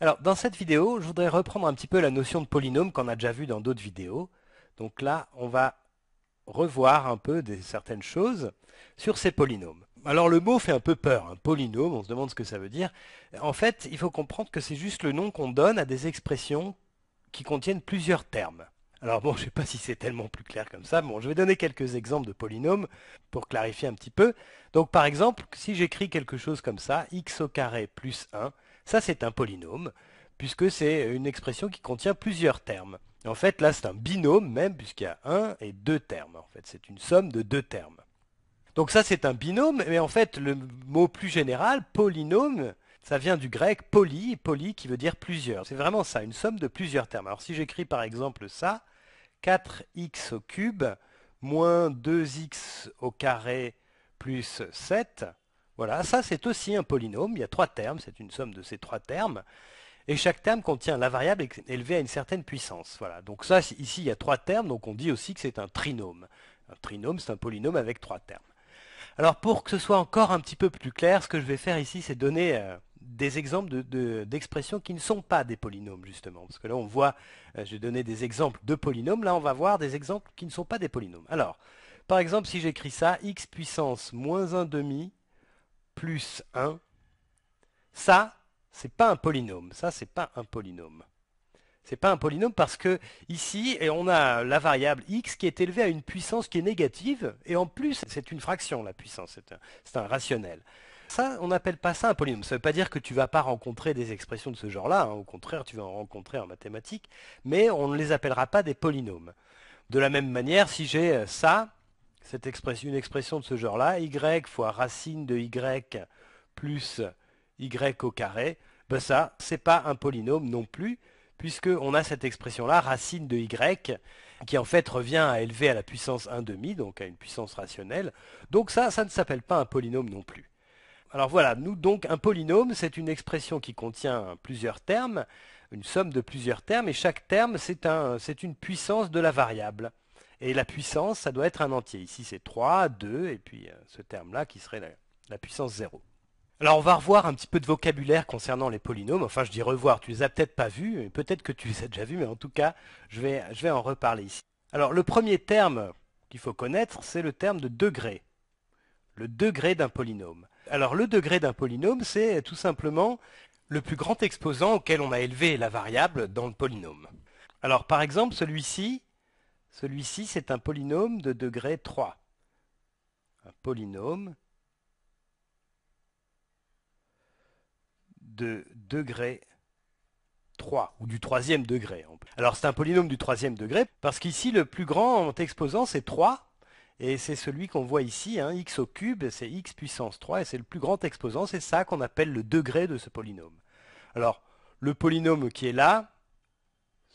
Alors, dans cette vidéo, je voudrais reprendre un petit peu la notion de polynôme qu'on a déjà vu dans d'autres vidéos. Donc là, on va revoir un peu certaines choses sur ces polynômes. Alors le mot fait un peu peur, un hein. polynôme, on se demande ce que ça veut dire. En fait, il faut comprendre que c'est juste le nom qu'on donne à des expressions qui contiennent plusieurs termes. Alors bon, je ne sais pas si c'est tellement plus clair comme ça. Bon, je vais donner quelques exemples de polynômes pour clarifier un petit peu. Donc par exemple, si j'écris quelque chose comme ça, x au carré plus 1, ça, c'est un polynôme, puisque c'est une expression qui contient plusieurs termes. En fait, là, c'est un binôme même, puisqu'il y a un et deux termes. En fait, c'est une somme de deux termes. Donc ça, c'est un binôme, mais en fait, le mot plus général, polynôme, ça vient du grec poly, poly qui veut dire plusieurs. C'est vraiment ça, une somme de plusieurs termes. Alors si j'écris par exemple ça, 4x au cube moins 2x au carré plus 7, voilà, ça c'est aussi un polynôme, il y a trois termes, c'est une somme de ces trois termes, et chaque terme contient la variable élevée à une certaine puissance. Voilà, donc ça, ici il y a trois termes, donc on dit aussi que c'est un trinôme. Un trinôme, c'est un polynôme avec trois termes. Alors pour que ce soit encore un petit peu plus clair, ce que je vais faire ici, c'est donner euh, des exemples d'expressions qui ne sont pas des polynômes, justement. Parce que là, on voit, euh, je j'ai donné des exemples de polynômes, là, on va voir des exemples qui ne sont pas des polynômes. Alors, par exemple, si j'écris ça, x puissance moins 1 demi plus 1, ça, c'est pas un polynôme. Ça, c'est pas un polynôme. C'est pas un polynôme parce que ici, on a la variable x qui est élevée à une puissance qui est négative, et en plus, c'est une fraction, la puissance, c'est un, rationnel. Ça, on n'appelle pas ça un polynôme. Ça ne veut pas dire que tu vas pas rencontrer des expressions de ce genre-là, hein. au contraire, tu vas en rencontrer en mathématiques, mais on ne les appellera pas des polynômes. De la même manière, si j'ai euh, ça, cette expression, une expression de ce genre-là, y fois racine de y plus y au carré, ça, ben ça, c'est pas un polynôme non plus, puisqu'on a cette expression-là, racine de y, qui en fait revient à élever à la puissance 1,5, donc à une puissance rationnelle. Donc ça, ça ne s'appelle pas un polynôme non plus. Alors voilà, nous donc un polynôme, c'est une expression qui contient plusieurs termes, une somme de plusieurs termes, et chaque terme, c'est un, une puissance de la variable. Et la puissance, ça doit être un entier. Ici, c'est 3, 2, et puis euh, ce terme-là qui serait la, puissance 0. Alors, on va revoir un petit peu de vocabulaire concernant les polynômes. Enfin, je dis revoir, tu les as peut-être pas vus, peut-être que tu les as déjà vus, mais en tout cas, je vais, je vais en reparler ici. Alors, le premier terme qu'il faut connaître, c'est le terme de degré. Le degré d'un polynôme. Alors, le degré d'un polynôme, c'est tout simplement le plus grand exposant auquel on a élevé la variable dans le polynôme. Alors, par exemple, celui-ci, celui-ci, c'est un polynôme de degré 3. Un polynôme de degré 3, ou du troisième degré. Alors c'est un polynôme du troisième degré, parce qu'ici le plus grand exposant c'est 3, et c'est celui qu'on voit ici, hein, x au cube, c'est x puissance 3, et c'est le plus grand exposant, c'est ça qu'on appelle le degré de ce polynôme. Alors le polynôme qui est là,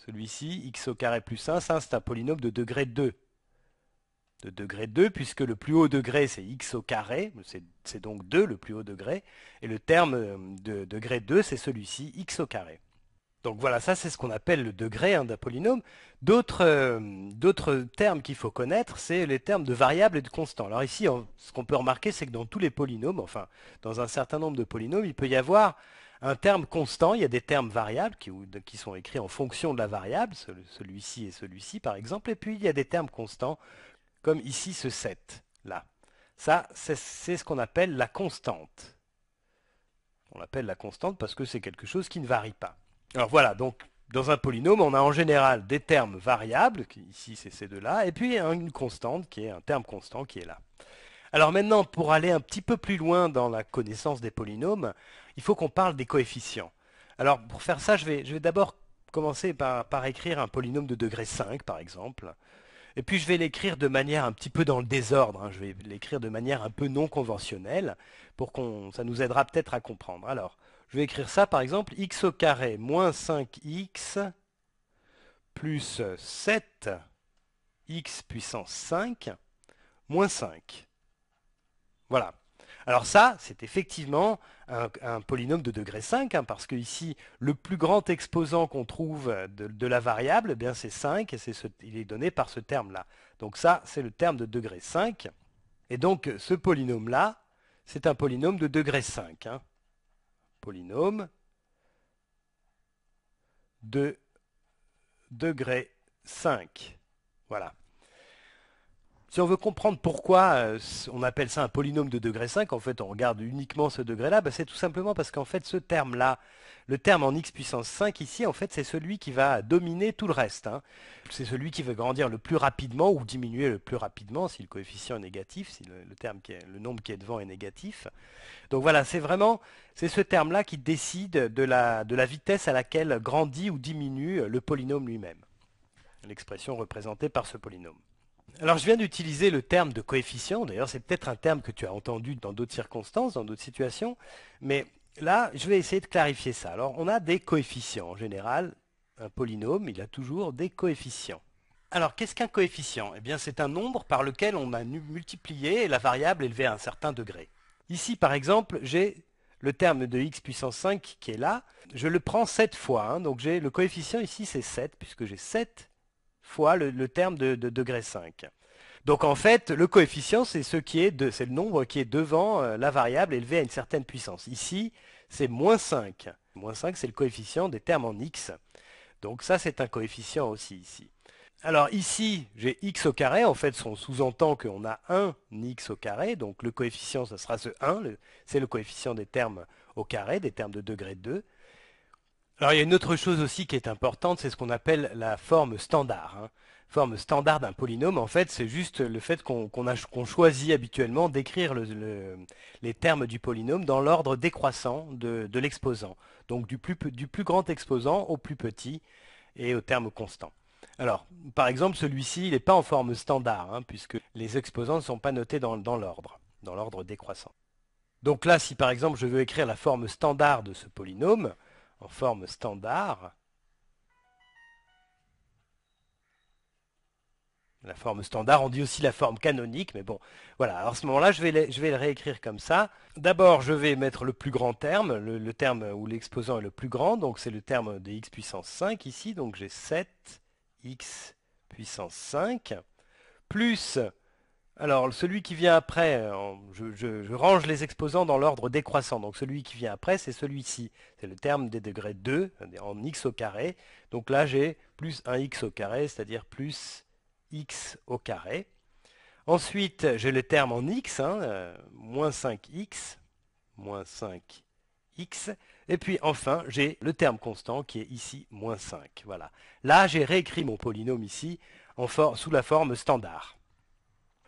celui-ci, x au carré plus 1, c'est un polynôme de degré 2. De degré 2, puisque le plus haut degré c'est x au carré, c'est donc 2 le plus haut degré, et le terme euh, de degré 2 c'est celui-ci, x au carré. Donc voilà, ça c'est ce qu'on appelle le degré hein, d'un polynôme. Euh, d'autres termes qu'il faut connaître, c'est les termes de variables et de constants. Alors ici, ce qu'on peut remarquer, c'est que dans tous les polynômes, enfin dans un certain nombre de polynômes, il peut y avoir un terme constant, il y a des termes variables qui, sont écrits en fonction de la variable, celui-ci et celui-ci par exemple, et puis il y a des termes constants comme ici ce 7 là. Ça, c'est ce qu'on appelle la constante. On l'appelle la constante parce que c'est quelque chose qui ne varie pas. Alors voilà, donc dans un polynôme, on a en général des termes variables, ici c'est ces deux-là, et puis une constante qui est un terme constant qui est là. Alors maintenant, pour aller un petit peu plus loin dans la connaissance des polynômes, il faut qu'on parle des coefficients. Alors pour faire ça, je vais, d'abord commencer par, écrire un polynôme de degré 5, par exemple. Et puis je vais l'écrire de manière un petit peu dans le désordre. Hein. Je vais l'écrire de manière un peu non conventionnelle, pour qu'on, ça nous aidera peut-être à comprendre. Alors, je vais écrire ça, par exemple, x au carré moins 5x plus 7x puissance 5 moins 5. Voilà. Alors ça, c'est effectivement un, polynôme de degré 5, hein, parce qu'ici, le plus grand exposant qu'on trouve de, la variable, eh bien c'est 5, et ce, il est donné par ce terme-là. Donc ça, c'est le terme de degré 5. Et donc ce polynôme-là, c'est un polynôme de degré 5. Hein. Polynôme de degré 5. Voilà. Si on veut comprendre pourquoi euh, on appelle ça un polynôme de degré 5, en fait on regarde uniquement ce degré-là, bah, c'est tout simplement parce qu'en fait ce terme-là, le terme en x puissance 5 ici, en fait c'est celui qui va dominer tout le reste. Hein. C'est celui qui va grandir le plus rapidement ou diminuer le plus rapidement si le coefficient est négatif, si le, le nombre qui est devant est négatif. Donc voilà, c'est vraiment c'est ce terme-là qui décide de la, de la vitesse à laquelle grandit ou diminue le polynôme lui-même, l'expression représentée par ce polynôme. Alors je viens d'utiliser le terme de coefficient, d'ailleurs c'est peut-être un terme que tu as entendu dans d'autres circonstances, dans d'autres situations, mais là je vais essayer de clarifier ça. Alors on a des coefficients en général, un polynôme il a toujours des coefficients. Alors qu'est-ce qu'un coefficient Eh bien c'est un nombre par lequel on a multiplié la variable élevée à un certain degré. Ici par exemple j'ai le terme de x puissance 5 qui est là, je le prends 7 fois, hein. donc j'ai le coefficient ici c'est 7 puisque j'ai 7 fois le, terme de, degré 5. Donc en fait, le coefficient, c'est ce qui est, le nombre qui est devant euh, la variable élevée à une certaine puissance. Ici, c'est moins 5. Moins 5, c'est le coefficient des termes en x. Donc ça, c'est un coefficient aussi ici. Alors ici, j'ai x au carré. En fait, on sous-entend qu'on a 1 x au carré. Donc le coefficient, ça sera ce 1. C'est le coefficient des termes au carré, des termes de degré 2. Alors il y a une autre chose aussi qui est importante, c'est ce qu'on appelle la forme standard. Hein. Forme standard d'un polynôme, en fait, c'est juste le fait qu'on choisit habituellement d'écrire les termes du polynôme dans l'ordre décroissant de, l'exposant. Donc du plus, grand exposant au plus petit et au terme constant. Alors, par exemple, celui-ci, il n'est pas en forme standard, hein, puisque les exposants ne sont pas notés dans l'ordre, dans l'ordre décroissant. Donc là, si par exemple je veux écrire la forme standard de ce polynôme, en forme standard. La forme standard, on dit aussi la forme canonique, mais bon, voilà. Alors à ce moment-là, je, je, vais le réécrire comme ça. D'abord, je vais mettre le plus grand terme, le, le terme où l'exposant est le plus grand, donc c'est le terme de x puissance 5 ici, donc j'ai 7x puissance 5, plus alors, celui qui vient après, euh, je, range les exposants dans l'ordre décroissant. Donc, celui qui vient après, c'est celui-ci. C'est le terme des degrés 2 euh, en x au carré. Donc là, j'ai plus 1x au carré, c'est-à-dire plus x au carré. Ensuite, j'ai le terme en x, hein, euh, moins 5x, moins 5x. Et puis enfin, j'ai le terme constant qui est ici moins 5. Voilà. Là, j'ai réécrit mon polynôme ici sous la forme standard.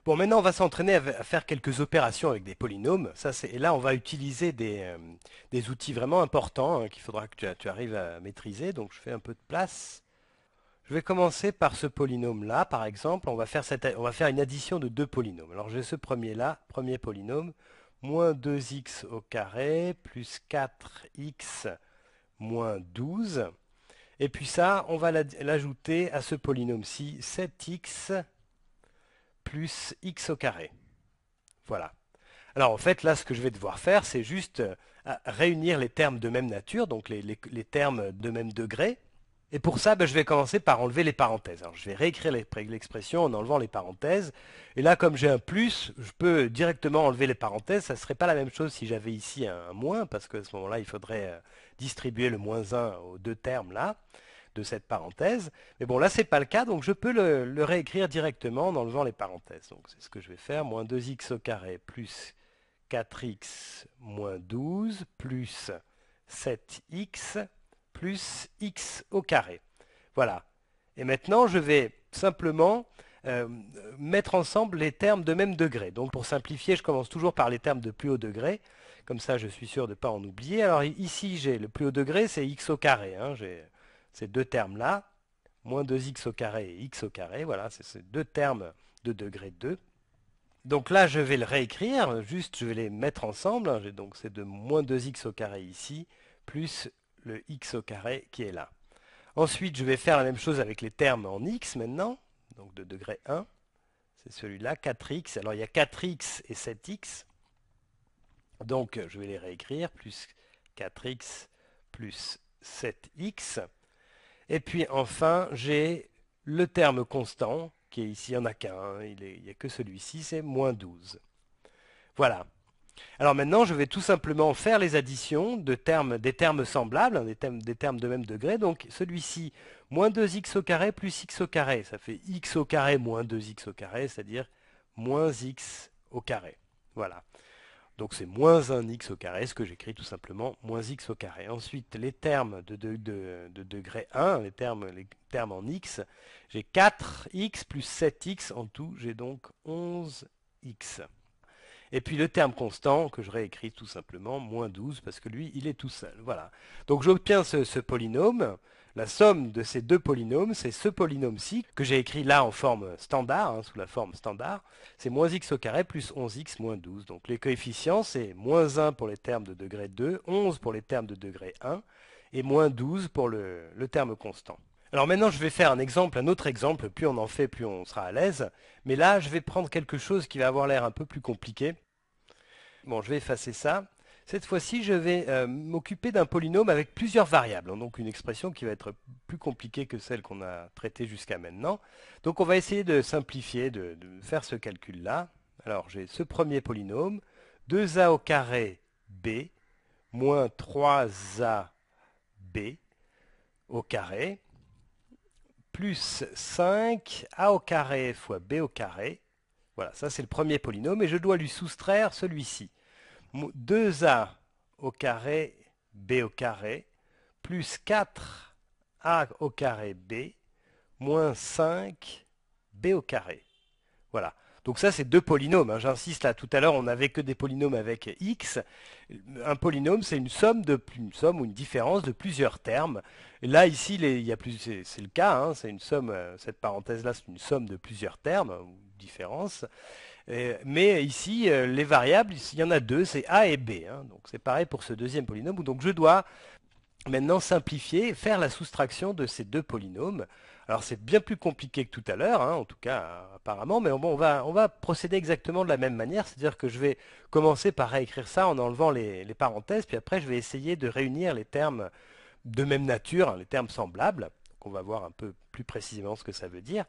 Bon, maintenant, on va s'entraîner à faire quelques opérations avec des polynômes. Ça, et là, on va utiliser des, euh, outils vraiment importants hein, qu'il faudra que tu, arrives à maîtriser. Donc, je fais un peu de place. Je vais commencer par ce polynôme-là, par exemple. On va, faire on va faire une addition de deux polynômes. Alors, j'ai ce premier-là, premier polynôme, moins 2x au carré, plus 4x moins 12. Et puis ça, on va l'ajouter à ce polynôme-ci, 7x plus x au carré. Voilà. Alors en fait, là, ce que je vais devoir faire, c'est juste euh, réunir les termes de même nature, donc les, termes de même degré. Et pour ça, ben, je vais commencer par enlever les parenthèses. Alors, je vais réécrire l'expression en enlevant les parenthèses. Et là, comme j'ai un plus, je peux directement enlever les parenthèses. Ça ne serait pas la même chose si j'avais ici un moins, parce qu'à ce moment-là, il faudrait euh, distribuer le moins 1 aux deux termes là de cette parenthèse. Mais bon, là, ce n'est pas le cas, donc je peux le, réécrire directement en enlevant les parenthèses. Donc c'est ce que je vais faire, moins 2x au carré plus 4x moins 12 plus 7x plus x au carré. Voilà. Et maintenant, je vais simplement euh, mettre ensemble les termes de même degré. Donc pour simplifier, je commence toujours par les termes de plus haut degré. Comme ça, je suis sûr de ne pas en oublier. Alors ici, j'ai le plus haut degré, c'est x au carré. Hein. J'ai ces deux termes-là, moins 2x au carré et x au carré, voilà, c'est ces deux termes de degré 2. Donc là, je vais le réécrire, juste je vais les mettre ensemble, hein, donc c'est de moins 2x au carré ici, plus le x au carré qui est là. Ensuite, je vais faire la même chose avec les termes en x maintenant, donc de degré 1. C'est celui-là, 4x. Alors il y a 4x et 7x. Donc je vais les réécrire, plus 4x plus 7x. Et puis enfin, j'ai le terme constant, qui est ici, il n'y en a qu'un, hein, il n'y a que celui-ci, c'est moins 12. Voilà. Alors maintenant, je vais tout simplement faire les additions de termes, des termes semblables, des, termes, des, termes, de même degré. Donc celui-ci, moins 2x au carré plus x au carré, ça fait x au carré moins 2x au carré, c'est-à-dire moins x au carré. Voilà. Donc c'est moins 1x au carré, ce que j'écris tout simplement moins x au carré. Ensuite, les termes de, degré 1, les termes, les termes en x, j'ai 4x plus 7x, en tout j'ai donc 11x. Et puis le terme constant que je réécris tout simplement, moins 12, parce que lui, il est tout seul. Voilà. Donc j'obtiens ce, polynôme la somme de ces deux polynômes, c'est ce polynôme-ci, que j'ai écrit là en forme standard, hein, sous la forme standard, c'est moins x au carré plus 11x moins 12. Donc les coefficients, c'est moins 1 pour les termes de degré 2, 11 pour les termes de degré 1, et moins 12 pour le, le terme constant. Alors maintenant, je vais faire un exemple, un autre exemple, plus on en fait, plus on sera à l'aise. Mais là, je vais prendre quelque chose qui va avoir l'air un peu plus compliqué. Bon, je vais effacer ça. Cette fois-ci, je vais euh, m'occuper d'un polynôme avec plusieurs variables, hein, donc une expression qui va être plus compliquée que celle qu'on a traitée jusqu'à maintenant. Donc on va essayer de simplifier, de, faire ce calcul-là. Alors j'ai ce premier polynôme, 2a au carré b moins 3ab au carré plus 5a au carré fois b au carré. Voilà, ça c'est le premier polynôme et je dois lui soustraire celui-ci. 2a au carré b au carré plus 4a au carré b moins 5b au carré. Voilà. Donc ça, c'est deux polynômes. Hein. J'insiste là, tout à l'heure, on n'avait que des polynômes avec x. Un polynôme, c'est une somme, de, une somme ou une différence de plusieurs termes. là, ici, c'est le cas. Hein. C'est une somme, euh, cette parenthèse-là, c'est une somme de plusieurs termes ou différences. Euh, mais ici, euh, les variables, il y en a deux, c'est A et B. Hein. donc c'est pareil pour ce deuxième polynôme. Donc je dois maintenant simplifier, faire la soustraction de ces deux polynômes. Alors c'est bien plus compliqué que tout à l'heure, hein, en tout cas apparemment, mais bon, on, va, procéder exactement de la même manière, c'est-à-dire que je vais commencer par réécrire ça en enlevant les, parenthèses, puis après je vais essayer de réunir les termes de même nature, hein, les termes semblables, qu'on va voir un peu plus précisément ce que ça veut dire.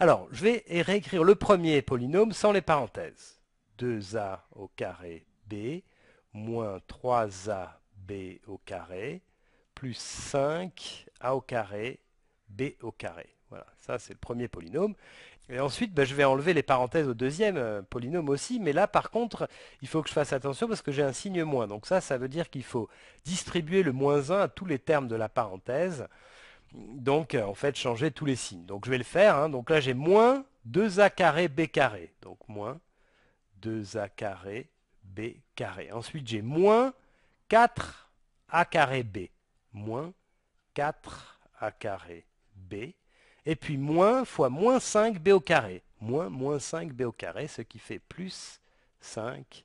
Alors, je vais réécrire le premier polynôme sans les parenthèses. 2a au carré b moins 3ab au carré plus 5a au carré b au carré. Voilà, ça c'est le premier polynôme. Et ensuite, ben, je vais enlever les parenthèses au deuxième euh, polynôme aussi, mais là par contre, il faut que je fasse attention parce que j'ai un signe moins. Donc ça, ça veut dire qu'il faut distribuer le moins 1 à tous les termes de la parenthèse donc euh, en fait changer tous les signes. Donc je vais le faire, hein. donc là j'ai moins 2a carré b carré, donc moins 2a carré b carré. Ensuite j'ai moins 4a carré b, moins 4a carré b, et puis moins fois moins 5b carré, moins moins 5b carré, ce qui fait plus 5b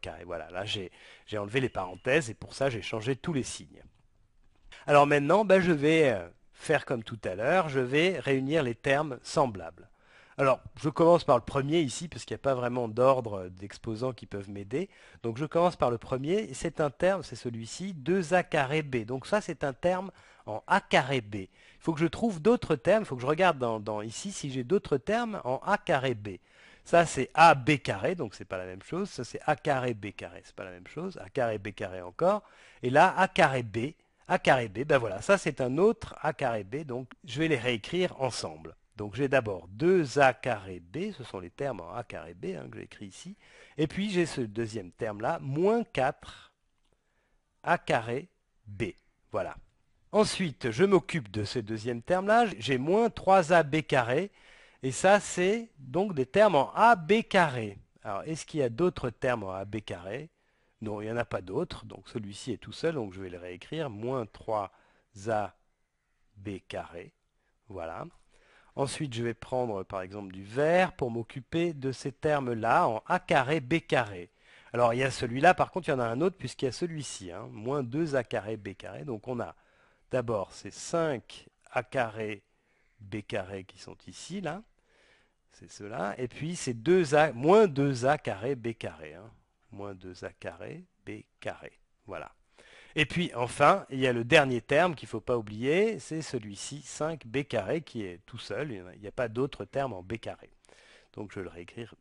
carré. Voilà, là j'ai enlevé les parenthèses et pour ça j'ai changé tous les signes. Alors maintenant, ben, je vais euh, faire comme tout à l'heure, je vais réunir les termes semblables. Alors, je commence par le premier ici, parce qu'il n'y a pas vraiment d'ordre d'exposants qui peuvent m'aider. Donc je commence par le premier, c'est un terme, c'est celui-ci, 2a carré b. Donc ça, c'est un terme en a carré b. Il faut que je trouve d'autres termes, il faut que je regarde dans, ici si j'ai d'autres termes en a carré b. Ça, c'est b carré, donc n'est pas la même chose. Ça, c'est A carré B carré, n'est pas la même chose. A carré B carré encore. Et là, A carré B, a carré B, ben voilà, ça c'est un autre A carré B, donc je vais les réécrire ensemble. Donc j'ai d'abord 2A carré B, ce sont les termes en A carré B hein, que j'écris ici, et puis j'ai ce deuxième terme-là, moins 4 A carré B. Voilà. Ensuite, je m'occupe de ce deuxième terme-là, j'ai moins 3AB carré, et ça c'est donc des termes en AB carré. Alors, est-ce qu'il y a d'autres termes en AB carré non, il n'y en a pas d'autre. Donc celui-ci est tout seul, donc je vais le réécrire. Moins 3 b carré. Voilà. Ensuite, je vais prendre par exemple du vert pour m'occuper de ces termes-là en a carré, b carré. Alors il y a celui-là, par contre il y en a un autre puisqu'il y a celui-ci. Hein. Moins 2a carré, b carré. Donc on a d'abord ces 5a carré, b carré qui sont ici, là. C'est cela. Et puis c'est 2a, moins 2a carré, b carré. Hein moins 2a carré, b carré. Voilà. Et puis enfin, il y a le dernier terme qu'il ne faut pas oublier, c'est celui-ci, 5b carré, qui est tout seul, il n'y a pas d'autre terme en b carré. Donc je vais le réécrire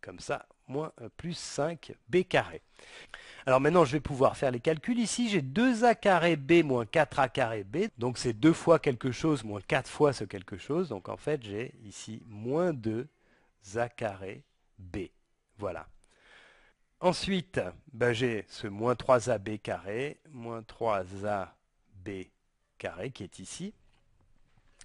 comme ça, moins plus 5b carré. Alors maintenant, je vais pouvoir faire les calculs. Ici, j'ai 2a carré b moins 4a carré b. Donc c'est 2 fois quelque chose moins 4 fois ce quelque chose. Donc en fait, j'ai ici moins 2a carré b. Voilà. Ensuite, ben, j'ai ce moins 3ab carré, moins 3ab carré qui est ici,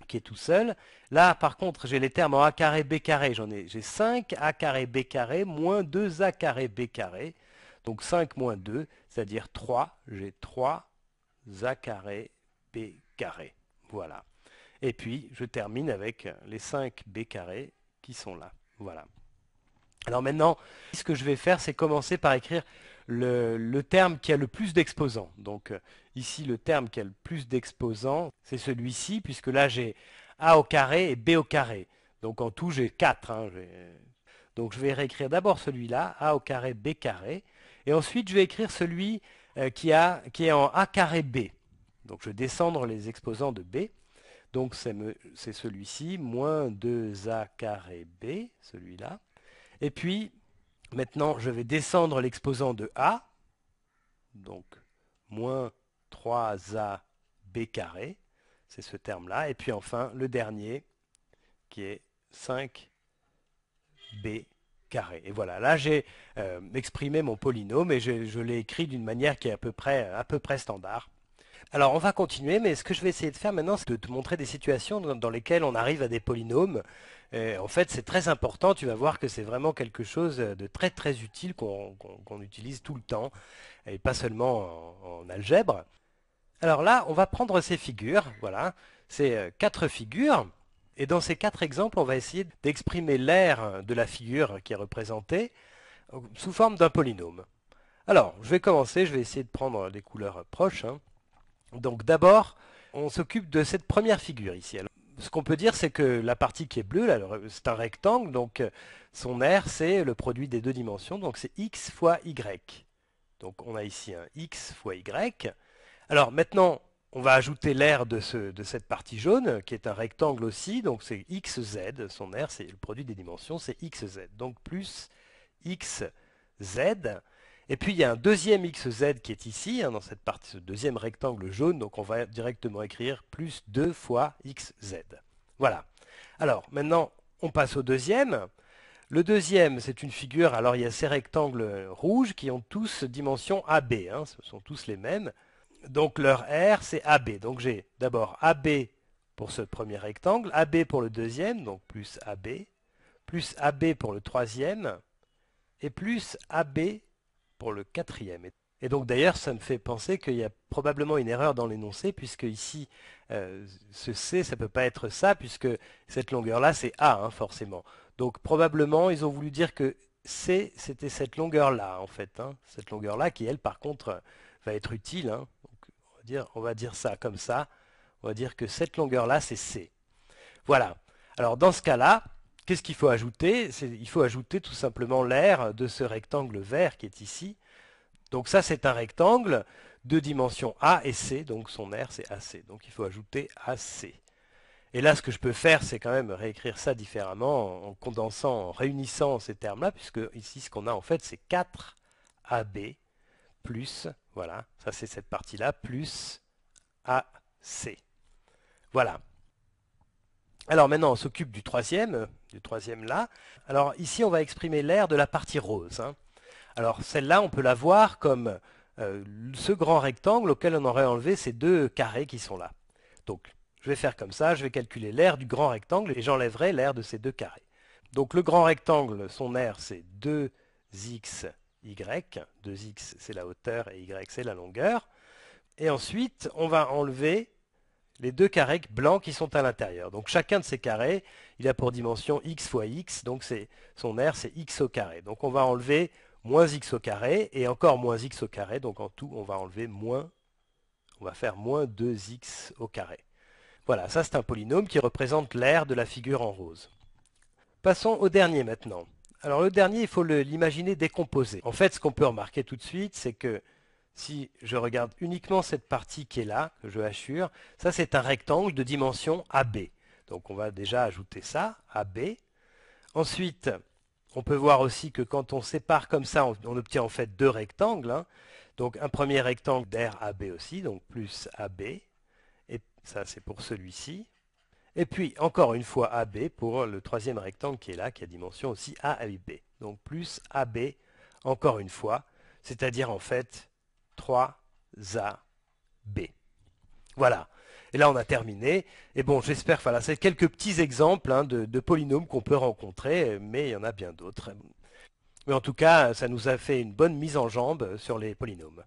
qui est tout seul. Là, par contre, j'ai les termes en a carré, b carré. J'en ai, j'ai 5a carré, b carré, moins 2a carré, b carré. Donc 5 moins 2, c'est-à-dire 3. J'ai 3a carré, b carré. Voilà. Et puis, je termine avec les 5b carré qui sont là. Voilà. Alors maintenant, ce que je vais faire, c'est commencer par écrire le, terme qui a le plus d'exposants. Donc euh, ici, le terme qui a le plus d'exposants, c'est celui-ci, puisque là, j'ai A au carré et B au carré. Donc en tout, j'ai 4. Hein, euh. Donc je vais réécrire d'abord celui-là, A au carré, B carré. Et ensuite, je vais écrire celui euh, qui, a, qui est en A carré B. Donc je vais descendre les exposants de B. Donc c'est celui-ci, moins 2A carré B, celui-là. Et puis, maintenant, je vais descendre l'exposant de A, donc moins 3AB carré, c'est ce terme-là. Et puis enfin, le dernier, qui est 5B carré. Et voilà, là j'ai euh, exprimé mon polynôme et je, l'ai écrit d'une manière qui est à peu près, à peu près standard. Alors on va continuer, mais ce que je vais essayer de faire maintenant, c'est de te montrer des situations dans, lesquelles on arrive à des polynômes. en fait, c'est très important, tu vas voir que c'est vraiment quelque chose de très très utile qu'on utilise tout le temps, et pas seulement en, algèbre. Alors là, on va prendre ces figures, voilà, ces euh, quatre figures, et dans ces quatre exemples, on va essayer d'exprimer l'air de la figure qui est représentée euh, sous forme d'un polynôme. Alors, je vais commencer, je vais essayer de prendre des couleurs proches. Hein. Donc d'abord, on s'occupe de cette première figure ici. ce qu'on peut dire, c'est que la partie qui est bleue, c'est un rectangle, donc euh, son aire, c'est le produit des deux dimensions, donc c'est x fois y. Donc on a ici un x fois y. Alors maintenant, on va ajouter l'aire de, cette partie jaune, qui est un rectangle aussi, donc c'est xz, son aire, c'est le produit des dimensions, c'est xz, donc plus xz et puis il y a un deuxième xz qui est ici, hein, dans cette partie, ce deuxième rectangle jaune, donc on va directement écrire plus 2 fois xz. Voilà. Alors maintenant, on passe au deuxième. Le deuxième, c'est une figure, alors il y a ces rectangles rouges qui ont tous dimension AB, hein. ce sont tous les mêmes. Donc leur R, c'est AB. Donc j'ai d'abord AB pour ce premier rectangle, AB pour le deuxième, donc plus AB, plus AB pour le troisième, et plus AB pour le quatrième. Et donc d'ailleurs, ça me fait penser qu'il y a probablement une erreur dans l'énoncé, puisque ici, euh, ce C, ça ne peut pas être ça, puisque cette longueur-là, c'est A, hein, forcément. Donc probablement, ils ont voulu dire que C, c'était cette longueur-là, en fait. Hein. cette longueur-là qui, elle, par contre, va être utile. Hein. on va dire ça comme ça. On va dire que cette longueur-là, c'est C. Voilà. Alors dans ce cas-là, Qu'est-ce qu'il faut ajouter Il faut ajouter tout simplement l'air de ce rectangle vert qui est ici. Donc ça, c'est un rectangle de dimension A et C, donc son air, c'est AC. Donc il faut ajouter AC. Et là, ce que je peux faire, c'est quand même réécrire ça différemment en condensant, en réunissant ces termes-là, puisque ici, ce qu'on a en fait, c'est 4AB plus, voilà, ça c'est cette partie-là, plus AC. Voilà. Alors maintenant, on s'occupe du troisième, euh, du troisième là. Alors ici, on va exprimer l'air de la partie rose. Hein. Alors celle-là, on peut la voir comme euh, ce grand rectangle auquel on aurait enlevé ces deux carrés qui sont là. Donc je vais faire comme ça, je vais calculer l'air du grand rectangle et j'enlèverai l'air de ces deux carrés. Donc le grand rectangle, son air, c'est 2xy. 2x, c'est la hauteur et y, c'est la longueur. Et ensuite, on va enlever les deux carrés blancs qui sont à l'intérieur. Donc chacun de ces carrés, il a pour dimension x fois x, donc son R c'est x au carré. Donc on va enlever moins x au carré et encore moins x au carré, donc en tout on va enlever moins, on va faire moins 2x au carré. Voilà, ça c'est un polynôme qui représente l'air de la figure en rose. Passons au dernier maintenant. Alors le dernier, il faut l'imaginer décomposé. En fait, ce qu'on peut remarquer tout de suite, c'est que si je regarde uniquement cette partie qui est là, que je hachure, ça c'est un rectangle de dimension AB. Donc on va déjà ajouter ça, AB. Ensuite, on peut voir aussi que quand on sépare comme ça, on, obtient en fait deux rectangles. Hein. Donc un premier rectangle d'air AB aussi, donc plus AB. Et ça c'est pour celui-ci. Et puis encore une fois AB pour le troisième rectangle qui est là, qui a dimension aussi A Donc plus AB encore une fois, c'est-à-dire en fait 3 B. Voilà. Et là, on a terminé. Et bon, j'espère, voilà, c'est quelques petits exemples hein, de, de, polynômes qu'on peut rencontrer, mais il y en a bien d'autres. Mais en tout cas, ça nous a fait une bonne mise en jambe sur les polynômes.